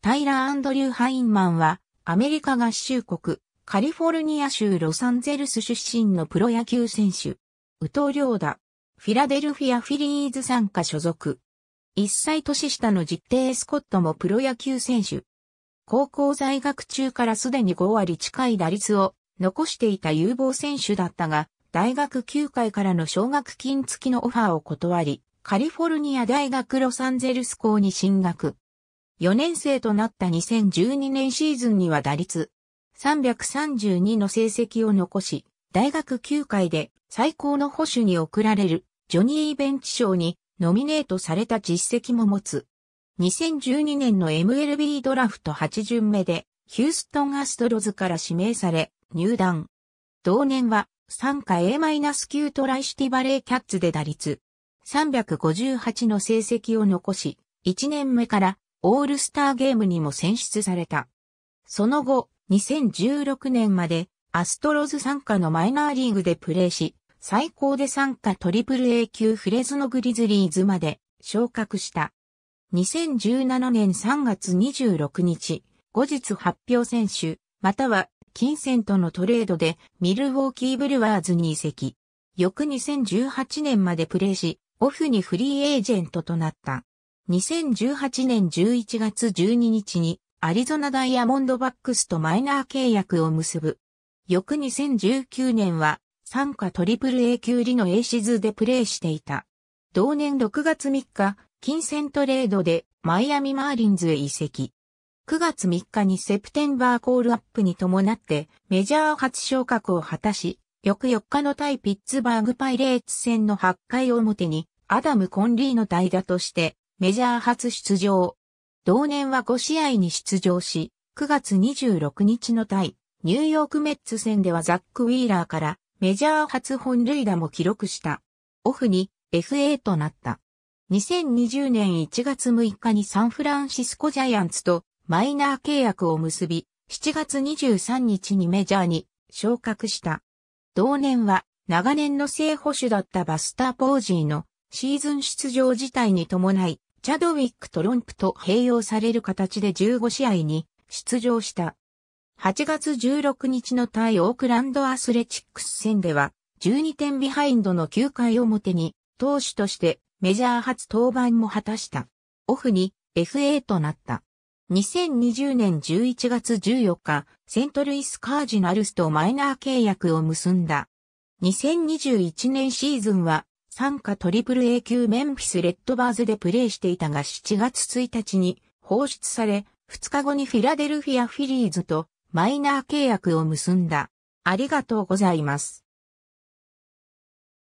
タイラー・アンドリュー・ハインマンは、アメリカ合衆国、カリフォルニア州ロサンゼルス出身のプロ野球選手。宇藤良太、フィラデルフィア・フィリーズ参加所属。一歳年下の実定スコットもプロ野球選手。高校在学中からすでに5割近い打率を残していた有望選手だったが、大学9回からの奨学金付きのオファーを断り、カリフォルニア大学ロサンゼルス校に進学。4年生となった2012年シーズンには打率332の成績を残し、大学9回で最高の保守に贈られるジョニー・ベンチ賞にノミネートされた実績も持つ。2012年の MLB ドラフト8巡目でヒューストンアストロズから指名され入団。同年は参加 A-9 トライシティバレーキャッツで打率358の成績を残し、1年目からオールスターゲームにも選出された。その後、2016年までアストロズ参加のマイナーリーグでプレーし、最高で参加トリプル A 級フレズノグリズリーズまで昇格した。2017年3月26日、後日発表選手、または金銭とのトレードでミルウォーキーブルワーズに移籍。翌2018年までプレーし、オフにフリーエージェントとなった。2018年11月12日にアリゾナダイヤモンドバックスとマイナー契約を結ぶ。翌2019年は参加トリプル A 級リの A シズでプレーしていた。同年6月3日、金銭トレードでマイアミマーリンズへ移籍。9月3日にセプテンバーコールアップに伴ってメジャー初昇格を果たし、翌4日の対ピッツバーグパイレーツ戦の8回表にアダム・コンリーの代打としてメジャー初出場。同年は5試合に出場し、9月26日の対、ニューヨークメッツ戦ではザック・ウィーラーからメジャー初本塁打も記録した。オフに FA となった。2020年1月6日にサンフランシスコジャイアンツとマイナー契約を結び、7月23日にメジャーに昇格した。同年は長年の正捕手だったバスター・ポージーのシーズン出場自体に伴いチャドウィック・トロンプと併用される形で15試合に出場した。8月16日の対オークランドアスレチックス戦では、12点ビハインドの9回表に、投手としてメジャー初登板も果たした。オフに FA となった。2020年11月14日、セントルイスカージナルスとマイナー契約を結んだ。2021年シーズンは参加トリプル A 級メンフィスレッドバーズでプレーしていたが7月1日に放出され、2日後にフィラデルフィアフィリーズとマイナー契約を結んだ。ありがとうございます。